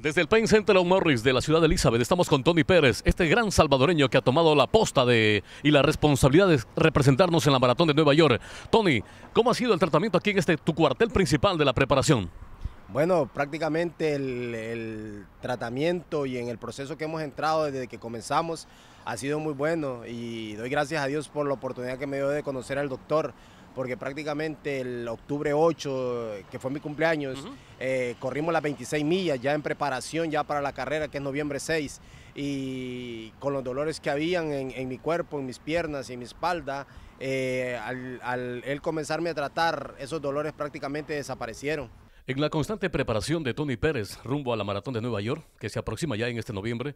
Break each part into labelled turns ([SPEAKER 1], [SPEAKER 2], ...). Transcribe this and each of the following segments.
[SPEAKER 1] Desde el Pain Center de la ciudad de Elizabeth estamos con Tony Pérez, este gran salvadoreño que ha tomado la posta de y la responsabilidad de representarnos en la maratón de Nueva York. Tony, ¿cómo ha sido el tratamiento aquí en este tu cuartel principal de la preparación?
[SPEAKER 2] Bueno, prácticamente el tratamiento y en el proceso que hemos entrado desde que comenzamos ha sido muy bueno y doy gracias a Dios por la oportunidad que me dio de conocer al doctor porque prácticamente el octubre 8, que fue mi cumpleaños, eh, corrimos las 26 millas ya en preparación ya para la carrera que es noviembre 6 y con los dolores que habían en, mi cuerpo, en mis piernas y en mi espalda, eh, al, comenzarme a tratar, esos dolores prácticamente desaparecieron.
[SPEAKER 1] En la constante preparación de Tony Pérez rumbo a la maratón de Nueva York, que se aproxima ya en este noviembre,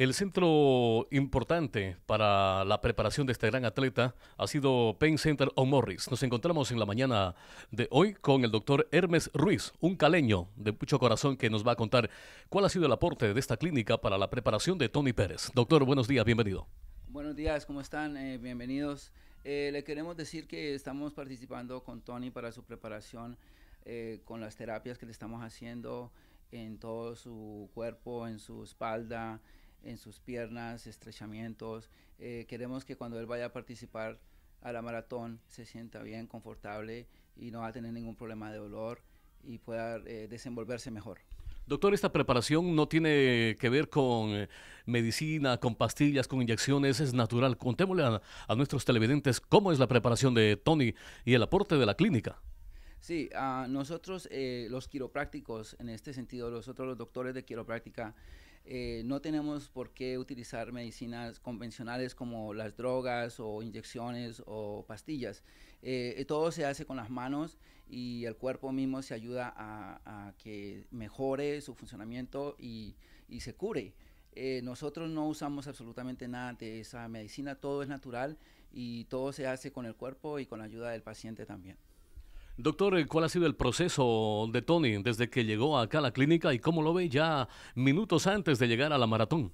[SPEAKER 1] el centro importante para la preparación de este gran atleta ha sido Pain Center o Morris. Nos encontramos en la mañana de hoy con el doctor Hermes Ruiz, un caleño de mucho corazón que nos va a contar cuál ha sido el aporte de esta clínica para la preparación de Tony Pérez. Doctor, buenos días, bienvenido.
[SPEAKER 2] Buenos días, ¿cómo están? Eh, bienvenidos. Eh, le queremos decir que estamos participando con Tony para su preparación, eh, con las terapias que le estamos haciendo en todo su cuerpo, en su espalda, en sus piernas, estrechamientos. Eh, queremos que cuando él vaya a participar a la maratón se sienta bien, confortable y no va a tener ningún problema de dolor y pueda eh, desenvolverse mejor.
[SPEAKER 1] Doctor, esta preparación no tiene que ver con eh, medicina, con pastillas, con inyecciones, es natural. Contémosle a, nuestros televidentes cómo es la preparación de Tony y el aporte de la clínica.
[SPEAKER 2] Sí, a ah, nosotros los quiroprácticos, en este sentido, nosotros los doctores de quiropráctica, eh, no tenemos por qué utilizar medicinas convencionales como las drogas o inyecciones o pastillas. Eh, eh, todo se hace con las manos y el cuerpo mismo se ayuda a, que mejore su funcionamiento y, se cure. nosotros no usamos absolutamente nada de esa medicina, todo es natural y todo se hace con el cuerpo y con la ayuda del paciente también.
[SPEAKER 1] Doctor, eh, ¿cuál ha sido el proceso de Tony desde que llegó acá a la clínica y cómo lo ve ya minutos antes de llegar a la maratón?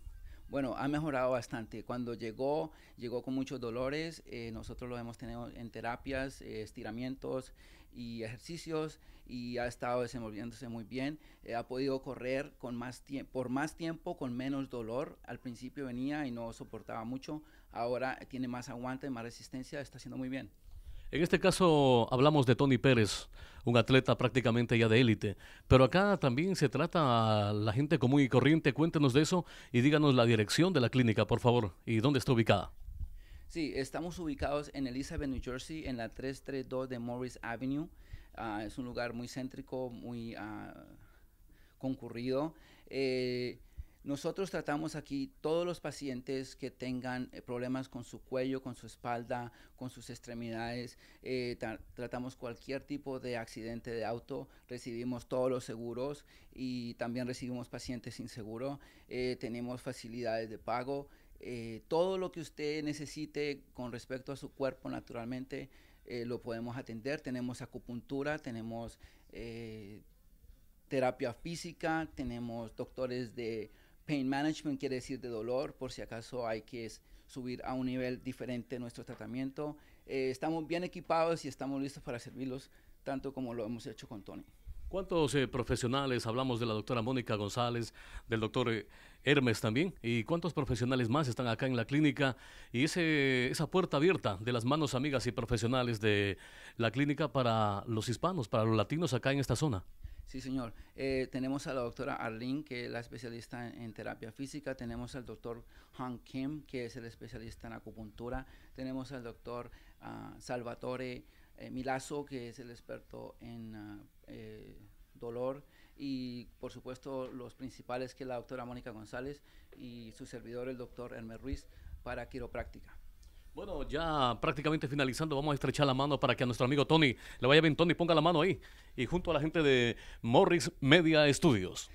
[SPEAKER 2] Bueno, ha mejorado bastante. Cuando llegó, llegó con muchos dolores. Eh, nosotros lo hemos tenido en terapias, eh, estiramientos y ejercicios y ha estado desenvolviéndose muy bien. ha podido correr con más por más tiempo, con menos dolor. Al principio venía y no soportaba mucho. Ahora tiene más aguante, más resistencia. Está haciendo muy bien.
[SPEAKER 1] En este caso hablamos de Tony Pérez, un atleta prácticamente ya de élite, pero acá también se trata a la gente común y corriente. Cuéntenos de eso y díganos la dirección de la clínica, por favor, y dónde está ubicada.
[SPEAKER 2] Sí, estamos ubicados en Elizabeth, New Jersey, en la 332 de Morris Avenue. Ah, es un lugar muy céntrico, muy ah, concurrido. Eh, nosotros tratamos aquí todos los pacientes que tengan eh, problemas con su cuello, con su espalda, con sus extremidades. Eh, tratamos cualquier tipo de accidente de auto. Recibimos todos los seguros y también recibimos pacientes sin seguro. Eh, tenemos facilidades de pago. todo lo que usted necesite con respecto a su cuerpo, naturalmente, lo podemos atender. Tenemos acupuntura, tenemos terapia física, tenemos doctores de Pain management quiere decir de dolor, por si acaso hay que subir a un nivel diferente nuestro tratamiento. Eh, estamos bien equipados y estamos listos para servirlos, tanto como lo hemos hecho con Tony.
[SPEAKER 1] ¿Cuántos eh, profesionales? Hablamos de la doctora Mónica González, del doctor eh, Hermes también. ¿Y cuántos profesionales más están acá en la clínica? Y esa puerta abierta de las manos amigas y profesionales de la clínica para los hispanos, para los latinos acá en esta zona.
[SPEAKER 2] Sí, señor. Eh, tenemos a la doctora Arlene, que es la especialista en, terapia física. Tenemos al doctor Han Kim, que es el especialista en acupuntura. Tenemos al doctor ah, Salvatore eh, Milazo, que es el experto en ah, eh, dolor. Y por supuesto, los principales, que es la doctora Mónica González y su servidor, el doctor Hermes Ruiz, para quiropráctica.
[SPEAKER 1] Bueno, ya prácticamente finalizando, vamos a estrechar la mano para que a nuestro amigo Tony le vaya bien. Tony, ponga la mano ahí. Y junto a la gente de Morris Media Studios.